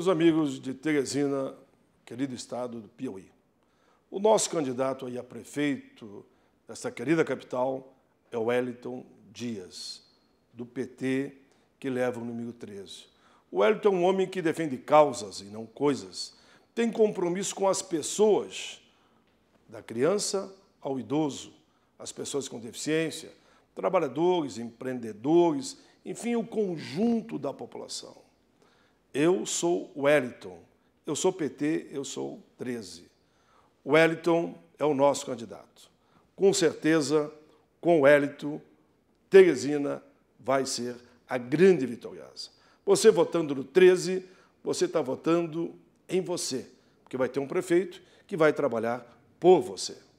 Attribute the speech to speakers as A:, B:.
A: Meus amigos de Teresina, querido estado do Piauí, o nosso candidato aí a prefeito desta querida capital é o Wellington Dias, do PT, que leva o número 13. O Wellington é um homem que defende causas e não coisas. Tem compromisso com as pessoas, da criança ao idoso, as pessoas com deficiência, trabalhadores, empreendedores, enfim, o conjunto da população. Eu sou Wellington. Eu sou PT, eu sou 13. Wellington é o nosso candidato. Com certeza, com Wellington, Teresina vai ser a grande vitoriosa. Você votando no 13, você está votando em você, porque vai ter um prefeito que vai trabalhar por você.